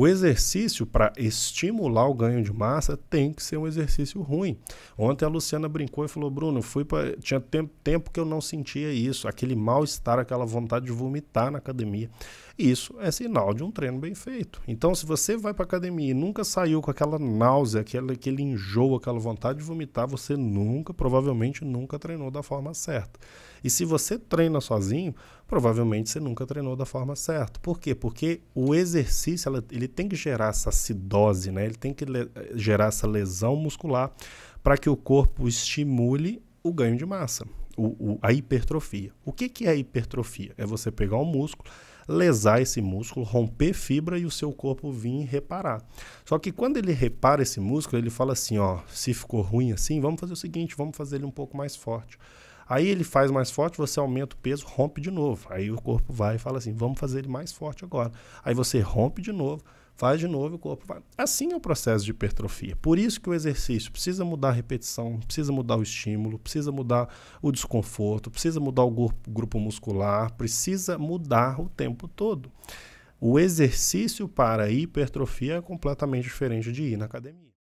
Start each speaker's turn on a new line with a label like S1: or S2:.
S1: O exercício para estimular o ganho de massa tem que ser um exercício ruim. Ontem a Luciana brincou e falou: Bruno, fui pra... tinha tempo, tempo que eu não sentia isso, aquele mal-estar, aquela vontade de vomitar na academia. Isso é sinal de um treino bem feito. Então, se você vai para academia e nunca saiu com aquela náusea, aquele, aquele enjoo, aquela vontade de vomitar, você nunca, provavelmente nunca treinou da forma certa. E se você treina sozinho, provavelmente você nunca treinou da forma certa. Por quê? Porque o exercício ele ele tem que gerar essa acidose, né? ele tem que gerar essa lesão muscular para que o corpo estimule o ganho de massa, o, o, a hipertrofia. O que, que é hipertrofia? É você pegar um músculo, lesar esse músculo, romper fibra e o seu corpo vir reparar. Só que quando ele repara esse músculo, ele fala assim: ó, se ficou ruim assim, vamos fazer o seguinte, vamos fazer ele um pouco mais forte. Aí ele faz mais forte, você aumenta o peso, rompe de novo. Aí o corpo vai e fala assim: vamos fazer ele mais forte agora. Aí você rompe de novo, faz de novo, o corpo vai. Assim é o processo de hipertrofia. Por isso que o exercício precisa mudar a repetição, precisa mudar o estímulo, precisa mudar o desconforto, precisa mudar o grupo, grupo muscular, precisa mudar o tempo todo. O exercício para hipertrofia é completamente diferente de ir na academia.